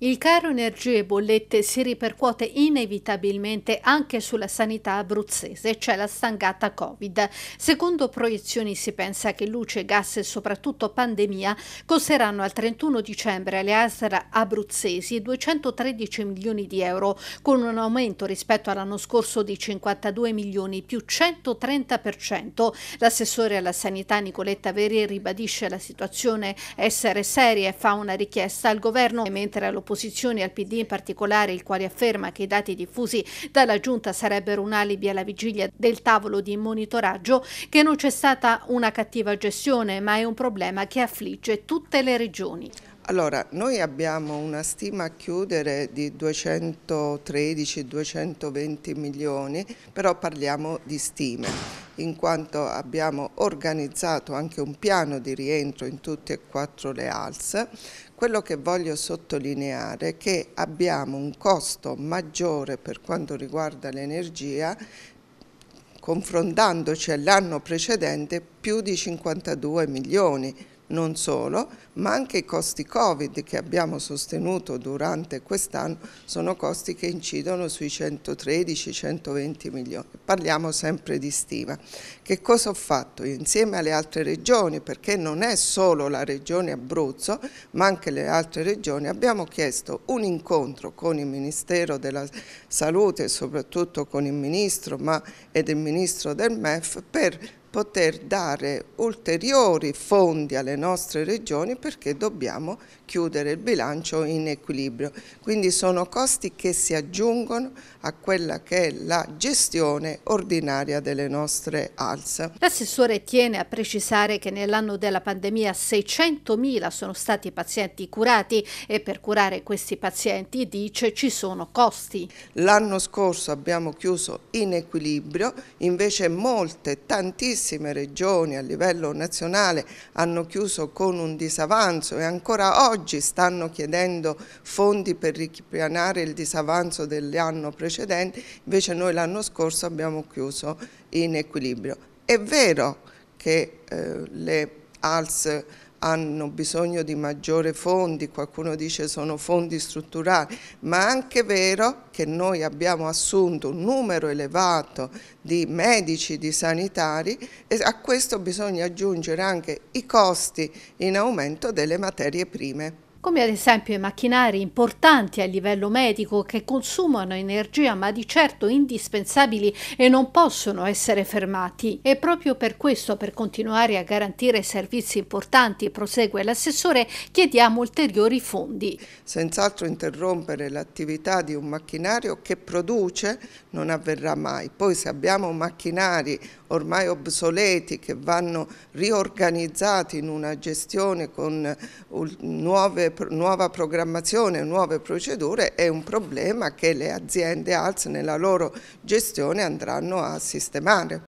Il caro energie e bollette si ripercuote inevitabilmente anche sulla sanità abruzzese, cioè la stangata Covid. Secondo proiezioni si pensa che luce, gas e soprattutto pandemia costeranno al 31 dicembre alle ASR abruzzesi 213 milioni di euro, con un aumento rispetto all'anno scorso di 52 milioni più 130%. L'assessore alla sanità Nicoletta Veri ribadisce la situazione essere seria e fa una richiesta al governo mentre all'opposizione opposizione al PD in particolare, il quale afferma che i dati diffusi dalla Giunta sarebbero un alibi alla vigilia del tavolo di monitoraggio, che non c'è stata una cattiva gestione, ma è un problema che affligge tutte le regioni. Allora, noi abbiamo una stima a chiudere di 213-220 milioni, però parliamo di stime in quanto abbiamo organizzato anche un piano di rientro in tutte e quattro le ALS. Quello che voglio sottolineare è che abbiamo un costo maggiore per quanto riguarda l'energia confrontandoci all'anno precedente più di 52 milioni non solo, ma anche i costi Covid che abbiamo sostenuto durante quest'anno sono costi che incidono sui 113-120 milioni. Parliamo sempre di stima. Che cosa ho fatto? insieme alle altre regioni, perché non è solo la regione Abruzzo, ma anche le altre regioni, abbiamo chiesto un incontro con il Ministero della Salute e soprattutto con il Ministro ma, ed il Ministro del MEF per poter dare ulteriori fondi alle nostre regioni perché dobbiamo chiudere il bilancio in equilibrio. Quindi sono costi che si aggiungono a quella che è la gestione ordinaria delle nostre ALS. L'assessore tiene a precisare che nell'anno della pandemia 600.000 sono stati i pazienti curati e per curare questi pazienti dice ci sono costi. L'anno scorso abbiamo chiuso in equilibrio, invece molte, tantissime tantissime regioni a livello nazionale hanno chiuso con un disavanzo e ancora oggi stanno chiedendo fondi per ripianare il disavanzo dell'anno precedente, invece noi l'anno scorso abbiamo chiuso in equilibrio. È vero che eh, le ALS hanno bisogno di maggiori fondi, qualcuno dice sono fondi strutturali, ma è anche vero che noi abbiamo assunto un numero elevato di medici, di sanitari e a questo bisogna aggiungere anche i costi in aumento delle materie prime come ad esempio i macchinari importanti a livello medico che consumano energia ma di certo indispensabili e non possono essere fermati. E proprio per questo, per continuare a garantire servizi importanti, prosegue l'assessore, chiediamo ulteriori fondi. Senz'altro interrompere l'attività di un macchinario che produce non avverrà mai. Poi se abbiamo macchinari ormai obsoleti che vanno riorganizzati in una gestione con nuove nuova programmazione, nuove procedure è un problema che le aziende ALS nella loro gestione andranno a sistemare.